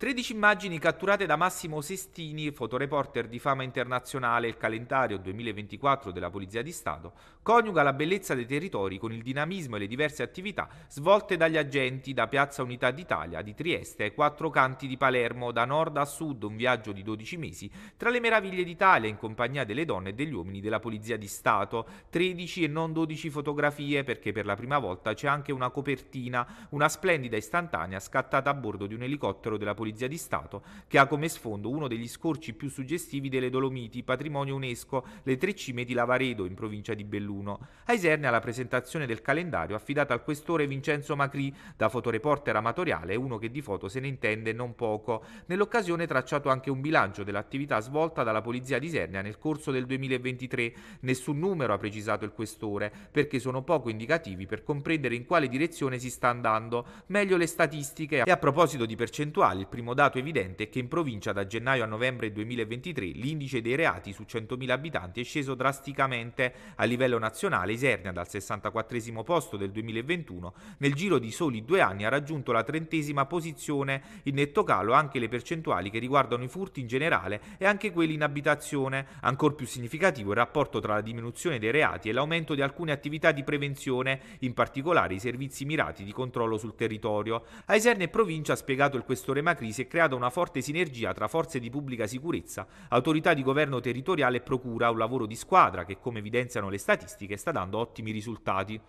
13 immagini catturate da Massimo Sestini, fotoreporter di fama internazionale. Il calendario 2024 della Polizia di Stato coniuga la bellezza dei territori con il dinamismo e le diverse attività svolte dagli agenti da Piazza Unità d'Italia, di Trieste ai quattro canti di Palermo, da nord a sud, un viaggio di 12 mesi tra le meraviglie d'Italia in compagnia delle donne e degli uomini della Polizia di Stato. 13 e non 12 fotografie perché per la prima volta c'è anche una copertina, una splendida istantanea scattata a bordo di un elicottero della Polizia Polizia di Stato, che ha come sfondo uno degli scorci più suggestivi delle Dolomiti, patrimonio UNESCO, le tre cime di Lavaredo, in provincia di Belluno. A Isernia la presentazione del calendario affidata al questore Vincenzo Macri, da fotoreporter amatoriale, uno che di foto se ne intende non poco. Nell'occasione tracciato anche un bilancio dell'attività svolta dalla Polizia di Isernia nel corso del 2023. Nessun numero ha precisato il questore, perché sono poco indicativi per comprendere in quale direzione si sta andando, meglio le statistiche. E a proposito di percentuali, il primo primo dato evidente è che in provincia da gennaio a novembre 2023 l'indice dei reati su 100.000 abitanti è sceso drasticamente a livello nazionale. Isernia dal 64 posto del 2021 nel giro di soli due anni ha raggiunto la trentesima posizione in netto calo anche le percentuali che riguardano i furti in generale e anche quelli in abitazione. Ancor più significativo il rapporto tra la diminuzione dei reati e l'aumento di alcune attività di prevenzione, in particolare i servizi mirati di controllo sul territorio. A Isernia e provincia ha spiegato il questore Macri nazionali si è creata una forte sinergia tra forze di pubblica sicurezza, autorità di governo territoriale e procura, un lavoro di squadra che, come evidenziano le statistiche, sta dando ottimi risultati.